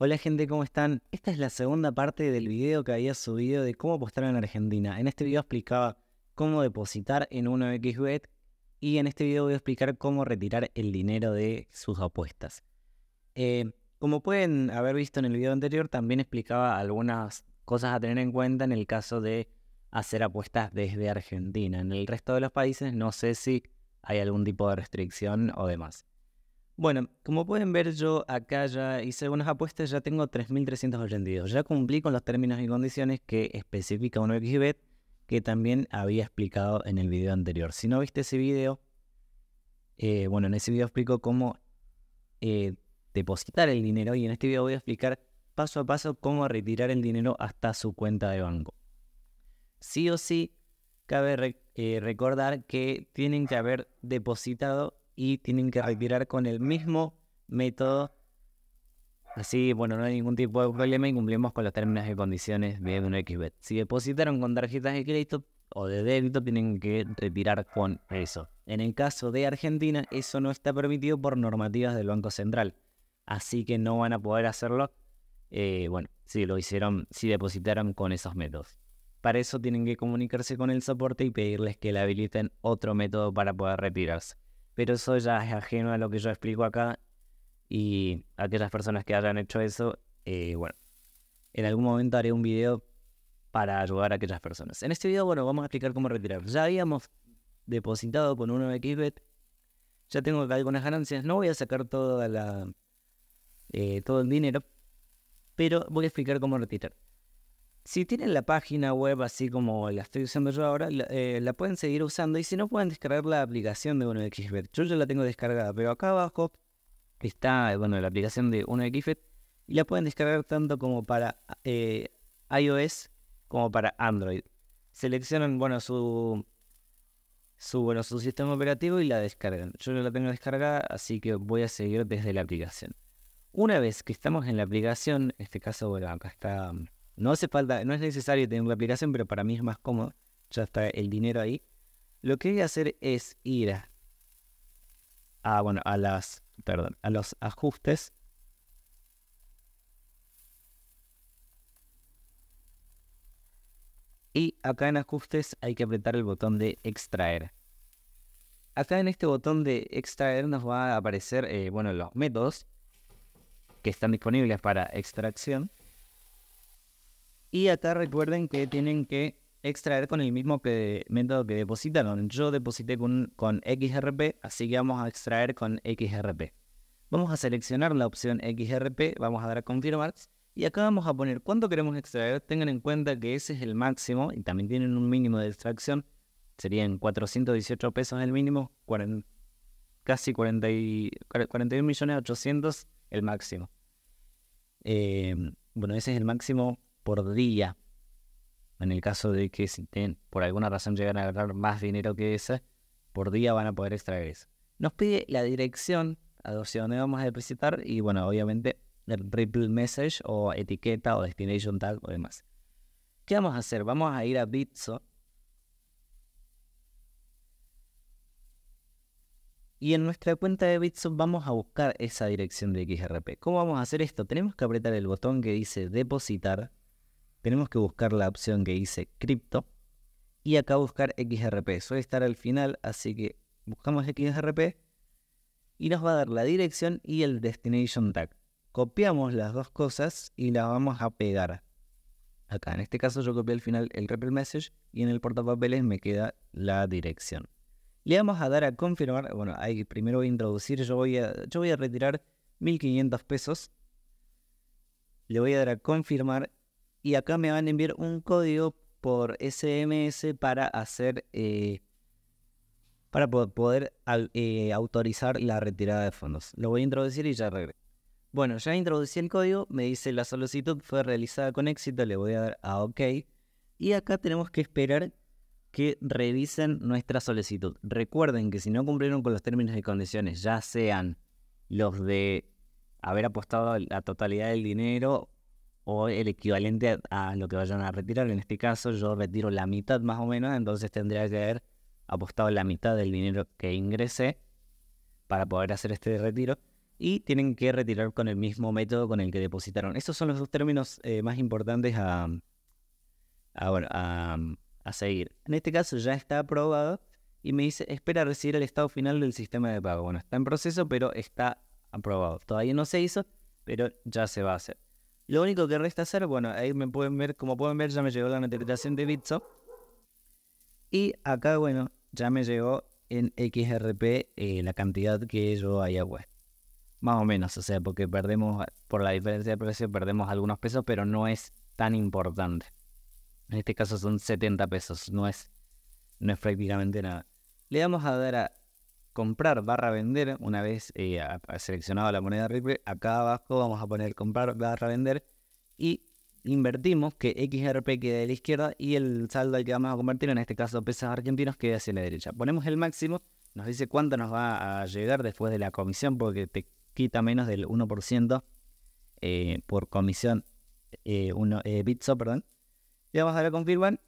Hola gente, ¿cómo están? Esta es la segunda parte del video que había subido de cómo apostar en Argentina. En este video explicaba cómo depositar en 1xBet y en este video voy a explicar cómo retirar el dinero de sus apuestas. Eh, como pueden haber visto en el video anterior, también explicaba algunas cosas a tener en cuenta en el caso de hacer apuestas desde Argentina. En el resto de los países no sé si hay algún tipo de restricción o demás. Bueno, como pueden ver, yo acá ya hice unas apuestas, ya tengo 3.382. Ya cumplí con los términos y condiciones que especifica 1 XBet, que también había explicado en el video anterior. Si no viste ese video, eh, bueno, en ese video explico cómo eh, depositar el dinero y en este video voy a explicar paso a paso cómo retirar el dinero hasta su cuenta de banco. Sí o sí, cabe eh, recordar que tienen que haber depositado y tienen que retirar con el mismo método. Así, bueno, no hay ningún tipo de problema y cumplimos con los términos y condiciones de 1xbet. Si depositaron con tarjetas de crédito o de débito, tienen que retirar con eso. En el caso de Argentina, eso no está permitido por normativas del Banco Central. Así que no van a poder hacerlo. Eh, bueno, si lo hicieron, si depositaron con esos métodos. Para eso tienen que comunicarse con el soporte y pedirles que le habiliten otro método para poder retirarse pero eso ya es ajeno a lo que yo explico acá y aquellas personas que hayan hecho eso, eh, bueno, en algún momento haré un video para ayudar a aquellas personas. En este video, bueno, vamos a explicar cómo retirar. Ya habíamos depositado con uno de Xbet, ya tengo algunas ganancias, no voy a sacar eh, todo el dinero, pero voy a explicar cómo retirar. Si tienen la página web así como la estoy usando yo ahora, la, eh, pueden seguir usando y si no pueden descargar la aplicación de 1xBet. Yo ya la tengo descargada, pero acá abajo está bueno, la aplicación de 1xBet y la pueden descargar tanto como para eh, iOS como para Android. Seleccionan bueno, su, su, bueno, su sistema operativo y la descargan. Yo ya la tengo descargada, así que voy a seguir desde la aplicación. Una vez que estamos en la aplicación, en este caso, bueno, acá está mm, no hace falta, no es necesario tener una aplicación, pero para mí es más cómodo. Ya está el dinero ahí. Lo que voy a hacer es ir a, ah, bueno, a las, perdón, a los ajustes. Y acá en ajustes hay que apretar el botón de extraer. Acá en este botón de extraer nos va a aparecer, eh, bueno, los métodos que están disponibles para extracción. Y acá recuerden que tienen que extraer con el mismo método que depositaron. Yo deposité con, XRP, así que vamos a extraer con XRP. Vamos a seleccionar la opción XRP, vamos a dar a confirmar. Y acá vamos a poner cuánto queremos extraer. Tengan en cuenta que ese es el máximo y también tienen un mínimo de extracción. Serían 418 pesos el mínimo, 40, casi 41.800.000 el máximo. Eh, bueno, ese es el máximo por día. En el caso de que si por alguna razón llegan a ganar más dinero que ese, por día van a poder extraer eso. Nos pide la dirección a donde vamos a depositar y bueno, obviamente el reply Message o etiqueta o Destination Tag o demás. ¿Qué vamos a hacer? Vamos a ir a Bitso. Y en nuestra cuenta de Bitso vamos a buscar esa dirección de XRP. ¿Cómo vamos a hacer esto? Tenemos que apretar el botón que dice depositar tenemos que buscar la opción que dice cripto y acá buscar XRP. Suele estar al final, así que buscamos XRP y nos va a dar la dirección y el destination tag. Copiamos las dos cosas y la vamos a pegar. Acá, en este caso yo copié al final el ripple message y en el portapapeles me queda la dirección. Le vamos a dar a confirmar, bueno, ahí primero voy a introducir, yo voy a, yo voy a retirar 1500 pesos. Le voy a dar a confirmar y acá me van a enviar un código por SMS para hacer eh, para poder eh, autorizar la retirada de fondos. Lo voy a introducir y ya regreso. Bueno, ya introducí el código, me dice la solicitud fue realizada con éxito, le voy a dar a OK. Y acá tenemos que esperar que revisen nuestra solicitud. Recuerden que si no cumplieron con los términos y condiciones, ya sean los de haber apostado la totalidad del dinero o el equivalente a, lo que vayan a retirar. En este caso yo retiro la mitad más o menos, entonces tendría que haber apostado la mitad del dinero que ingresé para poder hacer este retiro. Y tienen que retirar con el mismo método con el que depositaron. Esos son los dos términos eh, más importantes a, a seguir. En este caso ya está aprobado y me dice, espera recibir el estado final del sistema de pago. Bueno, está en proceso, pero está aprobado. Todavía no se hizo, pero ya se va a hacer. Lo único que resta hacer, bueno, ahí me pueden ver, como pueden ver, ya me llegó la notificación de Bitso. Y acá, bueno, ya me llegó en XRP eh, la cantidad que yo haya puesto. Más o menos, o sea, porque perdemos, por la diferencia de precio, perdemos algunos pesos, pero no es tan importante. En este caso son 70 pesos, no es, no es prácticamente nada. Le vamos a dar a comprar barra vender, una vez eh, seleccionado la moneda Ripple, acá abajo vamos a poner comprar barra vender y invertimos que XRP quede a la izquierda y el saldo al que vamos a convertir, en este caso pesos argentinos, quede hacia la derecha. Ponemos el máximo, nos dice cuánto nos va a llegar después de la comisión porque te quita menos del 1% eh, por comisión eh, eh perdón. Le vamos a dar a confirmar.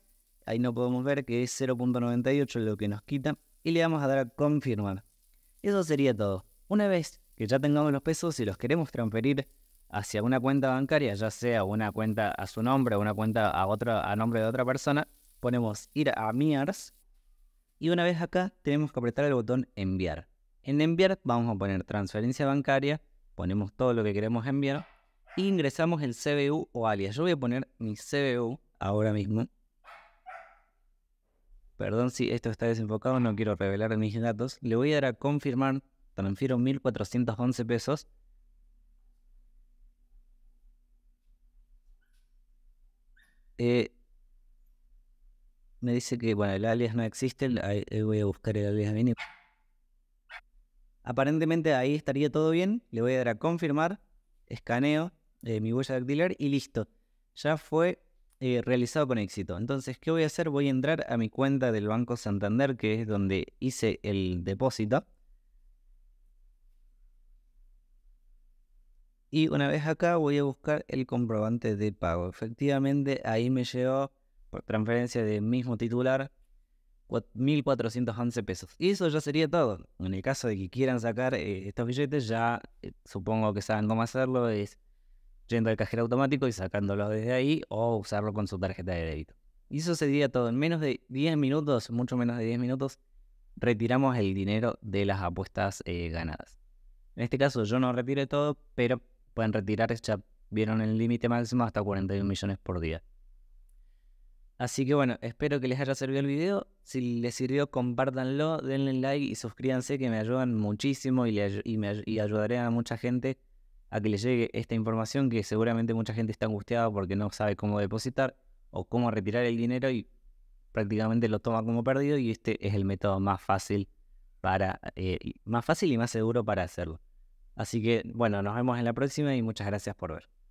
Ahí no podemos ver que es 0.98 lo que nos quita y le vamos a dar a confirmar. Eso sería todo. Una vez que ya tengamos los pesos y los queremos transferir hacia una cuenta bancaria, ya sea una cuenta a su nombre o una cuenta a, otra, a nombre de otra persona, ponemos ir a MIARS y una vez acá tenemos que apretar el botón enviar. En enviar vamos a poner transferencia bancaria, ponemos todo lo que queremos enviar e ingresamos el CBU o alias. Yo voy a poner mi CBU ahora mismo. Perdón si esto está desenfocado, no quiero revelar mis datos. Le voy a dar a confirmar, transfiero 1.411 pesos. Eh, me dice que, bueno, el alias no existe, voy a buscar el alias mínimo. Aparentemente ahí estaría todo bien, le voy a dar a confirmar, escaneo eh, mi huella dactilar y listo. Ya fue eh, realizado con éxito. Entonces, ¿qué voy a hacer? Voy a entrar a mi cuenta del Banco Santander, que es donde hice el depósito. Y una vez acá voy a buscar el comprobante de pago. Efectivamente, ahí me llegó por transferencia del mismo titular 1.411 pesos. Y eso ya sería todo. En el caso de que quieran sacar eh, estos billetes, ya eh, supongo que saben cómo hacerlo. Es yendo al cajero automático y sacándolo desde ahí o usarlo con su tarjeta de débito. Y eso sería todo. En menos de 10 minutos, mucho menos de 10 minutos, retiramos el dinero de las apuestas eh, ganadas. En este caso yo no retiré todo, pero pueden retirar, ya vieron el límite máximo hasta 41 millones por día. Así que bueno, espero que les haya servido el video. Si les sirvió, compártanlo, denle like y suscríbanse que me ayudan muchísimo y, y, y ayudaré a mucha gente a que le llegue esta información que seguramente mucha gente está angustiada porque no sabe cómo depositar o cómo retirar el dinero y prácticamente lo toma como perdido y este es el método más fácil para eh, más fácil y más seguro para hacerlo. Así que bueno, nos vemos en la próxima y muchas gracias por ver.